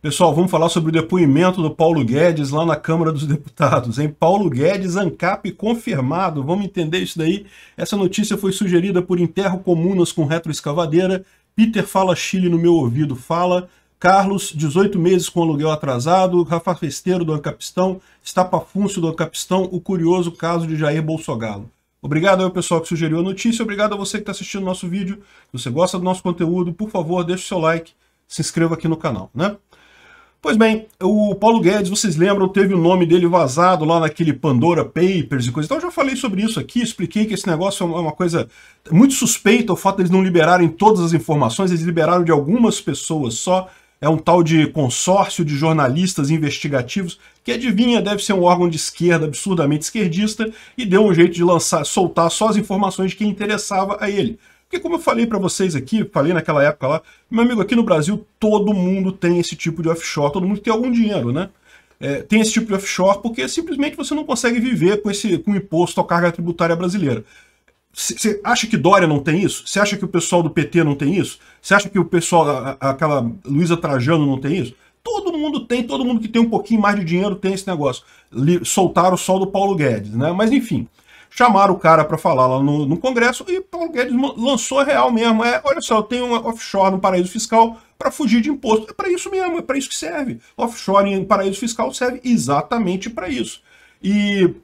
Pessoal, vamos falar sobre o depoimento do Paulo Guedes lá na Câmara dos Deputados, hein? Paulo Guedes, ANCAP confirmado, vamos entender isso daí. Essa notícia foi sugerida por Enterro Comunas com retroescavadeira. Peter fala Chile no meu ouvido, fala. Carlos, 18 meses com aluguel atrasado. Rafa Festeiro do Ancapistão, Estapafúncio do Ancapistão, o curioso caso de Jair Bolsonaro. Obrigado ao pessoal que sugeriu a notícia, obrigado a você que está assistindo nosso vídeo. Se você gosta do nosso conteúdo, por favor, deixe o seu like, se inscreva aqui no canal, né? Pois bem, o Paulo Guedes, vocês lembram, teve o nome dele vazado lá naquele Pandora Papers e coisa e tal. Eu já falei sobre isso aqui, expliquei que esse negócio é, é uma coisa muito suspeita, o fato deles não liberarem todas as informações, eles liberaram de algumas pessoas só. É um tal de consórcio de jornalistas investigativos, que adivinha, deve ser um órgão de esquerda, absurdamente esquerdista, e deu um jeito de lançar, soltar só as informações que interessava a ele. Porque como eu falei para vocês aqui, falei naquela época lá, meu amigo, aqui no Brasil todo mundo tem esse tipo de offshore, todo mundo tem algum dinheiro, né? É, tem esse tipo de offshore porque simplesmente você não consegue viver com esse com imposto à carga tributária brasileira. Você acha que Dória não tem isso? Você acha que o pessoal do PT não tem isso? Você acha que o pessoal, a, a, aquela Luísa Trajano não tem isso? Todo mundo tem, todo mundo que tem um pouquinho mais de dinheiro tem esse negócio. Soltar o sol do Paulo Guedes, né? Mas enfim, chamaram o cara para falar lá no, no, Congresso e Paulo Guedes lançou real mesmo. É, olha só, eu tenho um offshore no paraíso fiscal para fugir de imposto. É para isso mesmo, é para isso que serve. Offshore em paraíso fiscal serve exatamente para isso. E,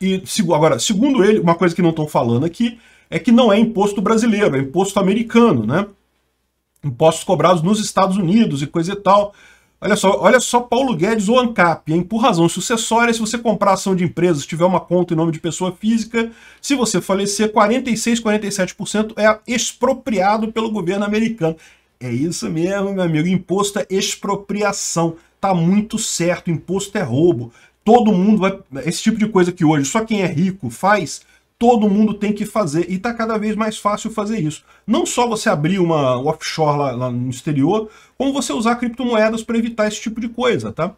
e agora, segundo ele, uma coisa que não estão falando aqui é que não é imposto brasileiro, é imposto americano, né? Impostos cobrados nos Estados Unidos e coisa e tal. Olha só, olha só Paulo Guedes ou ANCAP, hein? Por razão sucessória, se você comprar ação de empresa, se tiver uma conta em nome de pessoa física, se você falecer, 46, 47% é expropriado pelo governo americano. É isso mesmo, meu amigo. Imposto é expropriação. Tá muito certo. Imposto é roubo. Todo mundo vai. Esse tipo de coisa que hoje só quem é rico faz todo mundo tem que fazer. E está cada vez mais fácil fazer isso. Não só você abrir uma offshore lá, lá no exterior, como você usar criptomoedas para evitar esse tipo de coisa, tá?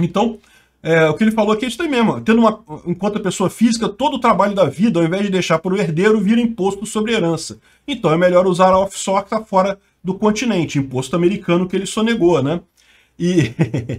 Então, é, o que ele falou aqui é isso aí mesmo. Tendo uma, enquanto a pessoa física, todo o trabalho da vida, ao invés de deixar para o herdeiro, vira imposto sobre herança. Então é melhor usar a offshore que está fora do continente, imposto americano que ele sonegou, né? E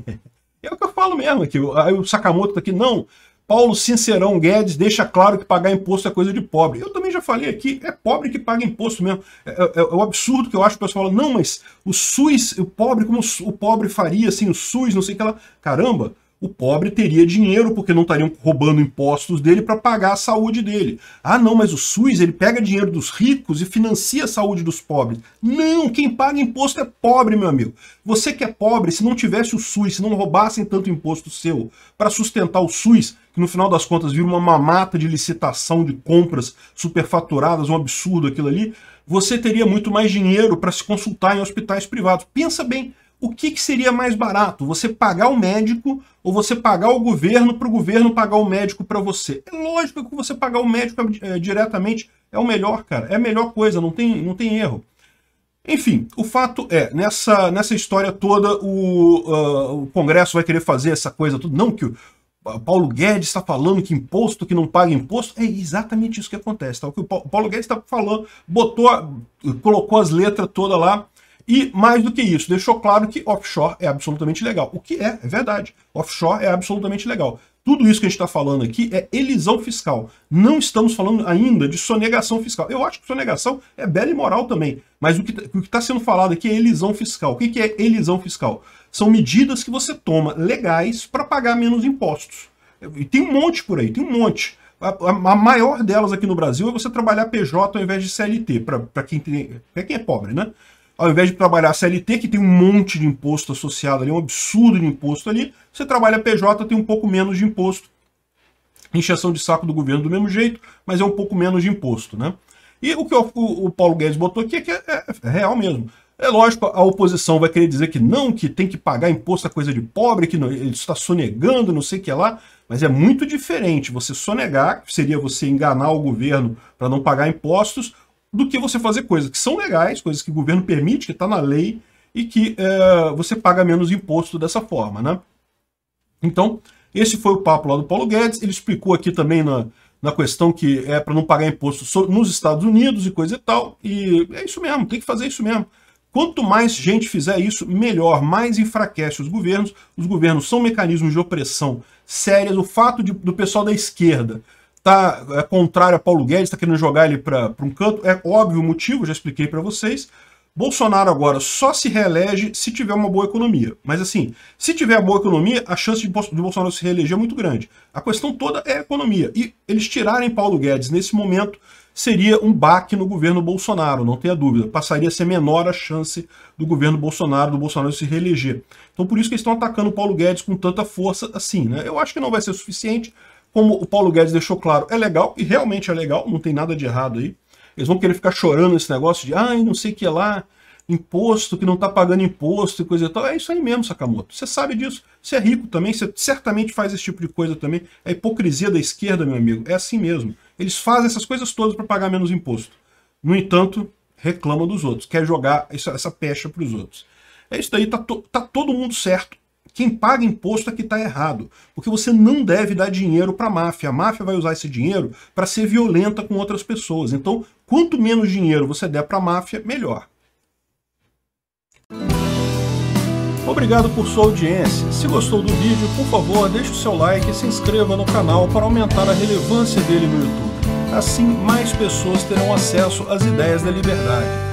é o que eu falo mesmo aqui. Aí o Sakamoto está aqui, não, Paulo Sincerão Guedes deixa claro que pagar imposto é coisa de pobre. Eu também já falei aqui, é pobre que paga imposto mesmo. É, é, é o é absurdo que eu acho, o pessoal fala, não, mas o SUS, o pobre, como o pobre faria, assim, o SUS, não sei o que lá. Caramba, o pobre teria dinheiro porque não estariam roubando impostos dele para pagar a saúde dele. Ah, não, mas o SUS ele pega dinheiro dos ricos e financia a saúde dos pobres. Não, quem paga imposto é pobre, meu amigo. Você que é pobre, se não tivesse o SUS, se não roubassem tanto imposto seu para sustentar o SUS, que no final das contas vira uma mamata de licitação de compras superfaturadas, um absurdo aquilo ali, você teria muito mais dinheiro para se consultar em hospitais privados. Pensa bem, o que, que seria mais barato? Você pagar o médico ou você pagar o governo para o governo pagar o médico para você? É lógico que você pagar o médico é, é, diretamente é o melhor, cara. É a melhor coisa, não tem, não tem erro. Enfim, o fato é, nessa, nessa história toda, o, uh, o Congresso vai querer fazer essa coisa toda. Não que o ah, Paulo Guedes está falando que imposto, que não paga imposto. É exatamente isso que acontece. Tá? O que o Paulo Guedes está falando, botou, colocou as letras todas lá e mais do que isso, deixou claro que offshore é absolutamente legal. O que é, é verdade. Offshore é absolutamente legal. Tudo isso que a gente está falando aqui é elisão fiscal. Não estamos falando ainda de sonegação fiscal. Eu acho que sonegação é bela e moral também. Mas o que está tá sendo falado aqui é elisão fiscal. O que, que é elisão fiscal? São medidas que você toma legais para pagar menos impostos. E tem um monte por aí, tem um monte. A, maior delas aqui no Brasil é você trabalhar PJ ao invés de CLT, para quem, quem é pobre, né? ao invés de trabalhar CLT, que tem um monte de imposto associado ali, um absurdo de imposto ali, você trabalha PJ, tem um pouco menos de imposto. Injeção de saco do governo do mesmo jeito, mas é um pouco menos de imposto, né? E o que o, o Paulo Guedes botou aqui é que é, é, é real mesmo. É lógico, a oposição vai querer dizer que não, que tem que pagar imposto a coisa de pobre, que não, ele está sonegando, não sei o que lá, mas é muito diferente você sonegar, que seria você enganar o governo para não pagar impostos, do que você fazer coisas que são legais, coisas que o governo permite, que está na lei, e que é, você paga menos imposto dessa forma, né? Então, esse foi o papo lá do Paulo Guedes, ele explicou aqui também na, na questão que é para não pagar imposto nos Estados Unidos e coisa e tal, e é isso mesmo, tem que fazer isso mesmo. Quanto mais gente fizer isso, melhor, mais enfraquece os governos. Os governos são mecanismos de opressão sérias. O fato de, do pessoal da esquerda tá é contrário a Paulo Guedes, está querendo jogar ele para um canto. É óbvio o motivo, já expliquei para vocês. Bolsonaro agora só se reelege se tiver uma boa economia. Mas assim, se tiver boa economia, a chance de Bolsonaro se reeleger é muito grande. A questão toda é economia. E eles tirarem Paulo Guedes nesse momento seria um baque no governo Bolsonaro, não tenha dúvida. Passaria a ser menor a chance do governo Bolsonaro, do Bolsonaro se reeleger. Então por isso que eles estão atacando Paulo Guedes com tanta força assim. Né? Eu acho que não vai ser suficiente, como o Paulo Guedes deixou claro, é legal, e realmente é legal, não tem nada de errado aí. Eles vão querer ficar chorando esse negócio de, ai, não sei o que lá, imposto, que não tá pagando imposto e coisa e tal. É isso aí mesmo, Sakamoto. Você sabe disso. Você é rico também, você certamente faz esse tipo de coisa também. É hipocrisia da esquerda, meu amigo. É assim mesmo. Eles fazem essas coisas todas para pagar menos imposto. No entanto, reclama dos outros, quer jogar essa, pecha para os outros. É isso daí, tá, to, tá todo mundo certo quem paga imposto é que está errado, porque você não deve dar dinheiro para a máfia. A máfia vai usar esse dinheiro para ser violenta com outras pessoas. Então, quanto menos dinheiro você der para a máfia, melhor. Obrigado por sua audiência. Se gostou do vídeo, por favor, deixe o seu like e se inscreva no canal para aumentar a relevância dele no YouTube. Assim, mais pessoas terão acesso às ideias da liberdade